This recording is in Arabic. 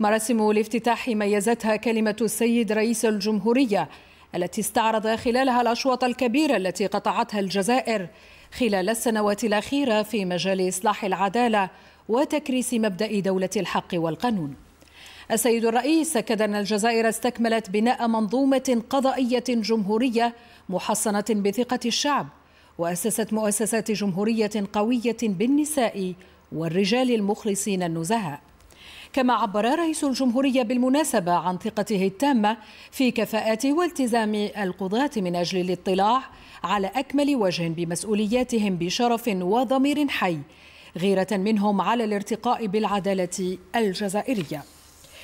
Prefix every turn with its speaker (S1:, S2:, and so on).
S1: مراسم الافتتاح ميزتها كلمة السيد رئيس الجمهورية التي استعرض خلالها الأشواط الكبيرة التي قطعتها الجزائر خلال السنوات الأخيرة في مجال إصلاح العدالة وتكريس مبدأ دولة الحق والقانون. السيد الرئيس أكد أن الجزائر استكملت بناء منظومة قضائية جمهورية محصنة بثقة الشعب وأسست مؤسسات جمهورية قوية بالنساء والرجال المخلصين النزهاء. كما عبر رئيس الجمهورية بالمناسبة عن ثقته التامة في كفاءة والتزام القضاة من أجل الاطلاع على أكمل وجه بمسؤولياتهم بشرف وضمير حي غيرة منهم على الارتقاء بالعدالة الجزائرية